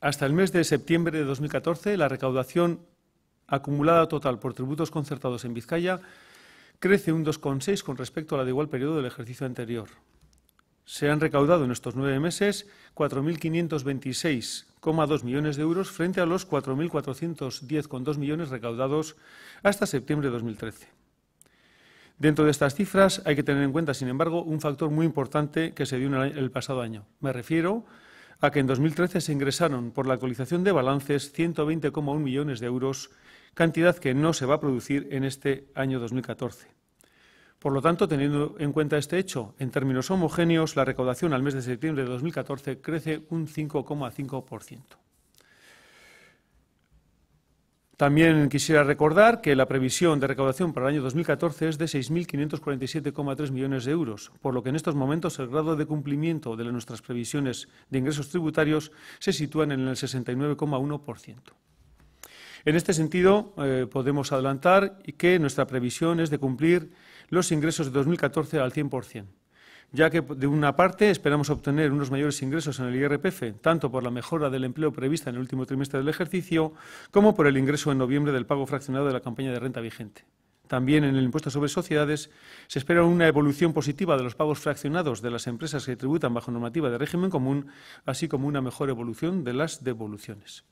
Hasta el mes de septiembre de 2014, la recaudación acumulada total por tributos concertados en Vizcaya crece un 2,6 con respecto a la de igual periodo del ejercicio anterior. Se han recaudado en estos nueve meses 4.526,2 millones de euros frente a los 4.410,2 millones recaudados hasta septiembre de 2013. Dentro de estas cifras hay que tener en cuenta, sin embargo, un factor muy importante que se dio el pasado año. Me refiero a que en 2013 se ingresaron por la actualización de balances 120,1 millones de euros, cantidad que no se va a producir en este año 2014. Por lo tanto, teniendo en cuenta este hecho, en términos homogéneos, la recaudación al mes de septiembre de 2014 crece un 5,5%. También quisiera recordar que la previsión de recaudación para el año 2014 es de 6.547,3 millones de euros, por lo que en estos momentos el grado de cumplimiento de nuestras previsiones de ingresos tributarios se sitúa en el 69,1%. En este sentido, eh, podemos adelantar que nuestra previsión es de cumplir los ingresos de 2014 al 100% ya que de una parte esperamos obtener unos mayores ingresos en el IRPF, tanto por la mejora del empleo prevista en el último trimestre del ejercicio, como por el ingreso en noviembre del pago fraccionado de la campaña de renta vigente. También en el impuesto sobre sociedades se espera una evolución positiva de los pagos fraccionados de las empresas que tributan bajo normativa de régimen común, así como una mejor evolución de las devoluciones.